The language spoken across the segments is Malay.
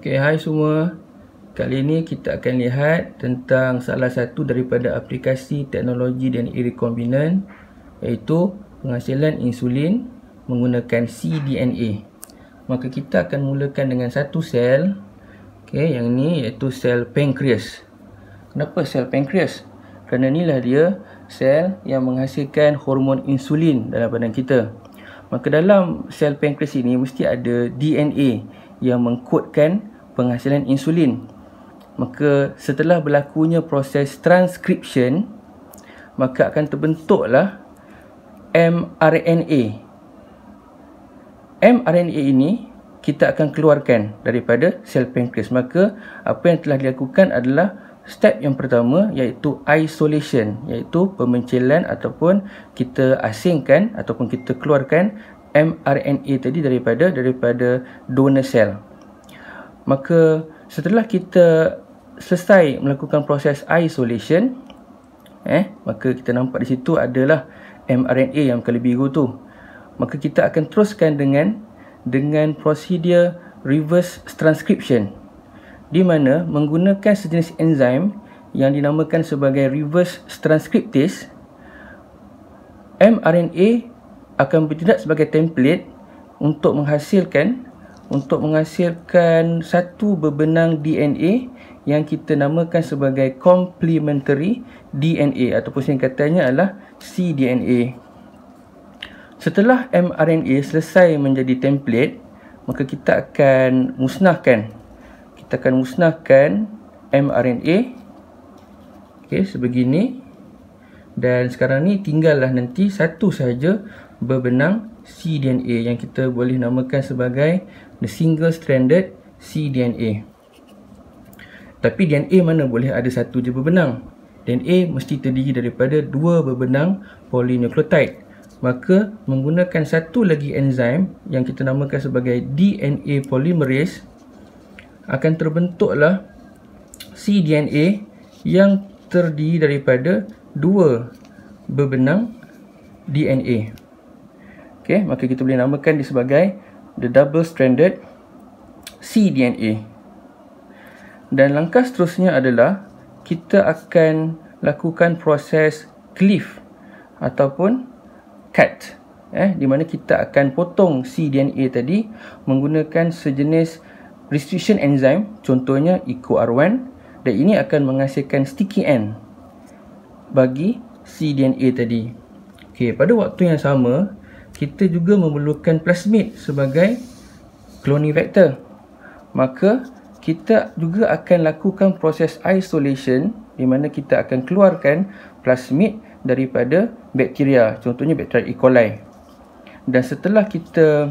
Okey, hai semua. Kali ini kita akan lihat tentang salah satu daripada aplikasi teknologi dan recombinant iaitu penghasilan insulin menggunakan cDNA. Maka kita akan mulakan dengan satu sel. Okey, yang ini iaitu sel pankreas. Kenapa sel pankreas? Kerana inilah dia sel yang menghasilkan hormon insulin dalam badan kita. Maka dalam sel pankreas ini mesti ada DNA yang mengkodkan penghasilan insulin. Maka setelah berlakunya proses transcription, maka akan terbentuklah mRNA. mRNA ini kita akan keluarkan daripada sel pankreas. Maka apa yang telah dilakukan adalah step yang pertama iaitu isolation, iaitu pemencilan ataupun kita asingkan ataupun kita keluarkan mRNA tadi daripada daripada donor cell maka setelah kita selesai melakukan proses isolation eh maka kita nampak di situ adalah mRNA yang kali biru tu maka kita akan teruskan dengan dengan prosedur reverse transcription di mana menggunakan sejenis enzim yang dinamakan sebagai reverse transcriptase mRNA akan bertindak sebagai template untuk menghasilkan untuk menghasilkan satu bebenang DNA yang kita namakan sebagai complementary DNA ataupun singkatannya adalah cDNA. Setelah mRNA selesai menjadi template, maka kita akan musnahkan. Kita akan musnahkan mRNA okey sebegini dan sekarang ni tinggallah nanti satu sahaja berbenang cDNA yang kita boleh namakan sebagai the single stranded cDNA. Tapi DNA mana boleh ada satu je berbenang? DNA mesti terdiri daripada dua berbenang polynucleotide. Maka menggunakan satu lagi enzim yang kita namakan sebagai DNA polymerase akan terbentuklah cDNA yang terdiri daripada dua berbenang DNA. Okey, maka kita boleh namakan dia sebagai the double stranded cDNA. Dan langkah seterusnya adalah kita akan lakukan proses cleave ataupun cut eh di mana kita akan potong cDNA tadi menggunakan sejenis restriction enzyme contohnya EcoR1 dan ini akan menghasilkan sticky end bagi cDNA tadi. Okey, pada waktu yang sama kita juga memerlukan plasmid sebagai cloning vector. Maka kita juga akan lakukan proses isolation di mana kita akan keluarkan plasmid daripada bakteria, contohnya bakteria E. coli. Dan setelah kita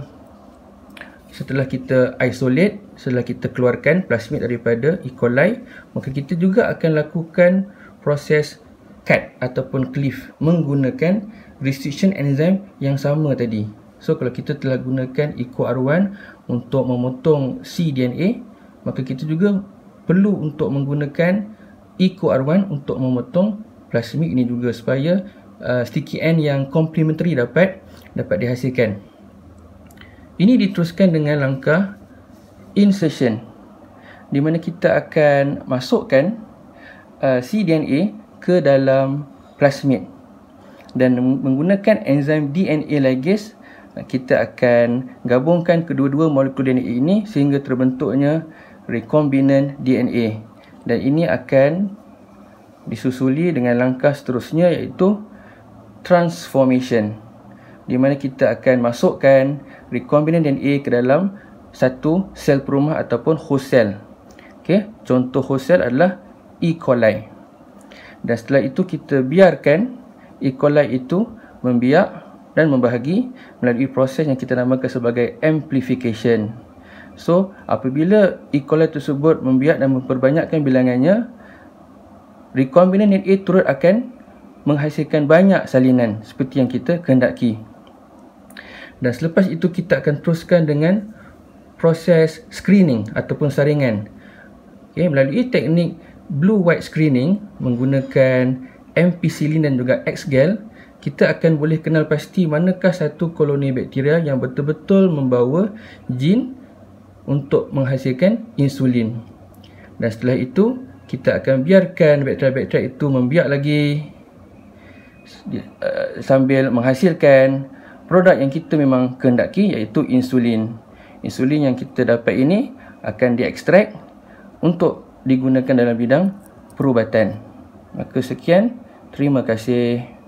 setelah kita isolate, setelah kita keluarkan plasmid daripada E. coli, maka kita juga akan lakukan proses cut ataupun cliff menggunakan restriction enzyme yang sama tadi. So kalau kita telah gunakan EcoR1 untuk memotong DNA, maka kita juga perlu untuk menggunakan EcoR1 untuk memotong plasmid ini juga supaya uh, sticky end yang complementary dapat dapat dihasilkan. Ini diteruskan dengan langkah insertion di mana kita akan masukkan uh, DNA ke dalam plasmid dan menggunakan enzim DNA ligase eh, kita akan gabungkan kedua-dua molekul DNA ini sehingga terbentuknya recombinant DNA dan ini akan disusuli dengan langkah seterusnya iaitu transformation di mana kita akan masukkan recombinant DNA ke dalam satu sel perumah ataupun host cell. Okay. Contoh host cell adalah E. coli dan setelah itu kita biarkan E. coli itu membiak dan membahagi melalui proses yang kita namakan sebagai amplification. So, apabila E. coli tersebut membiak dan memperbanyakkan bilangannya, recombinant A turut akan menghasilkan banyak salinan seperti yang kita kehendaki. Dan selepas itu kita akan teruskan dengan proses screening ataupun saringan. Okay, melalui teknik blue white screening menggunakan MP Silin dan juga X-Gel kita akan boleh kenal pasti manakah satu koloni bakteria yang betul-betul membawa gen untuk menghasilkan insulin dan setelah itu kita akan biarkan bakteria-bakteria itu membiak lagi eh, sambil menghasilkan produk yang kita memang kehendaki iaitu insulin insulin yang kita dapat ini akan diekstrak untuk digunakan dalam bidang perubatan. Maka sekian, terima kasih.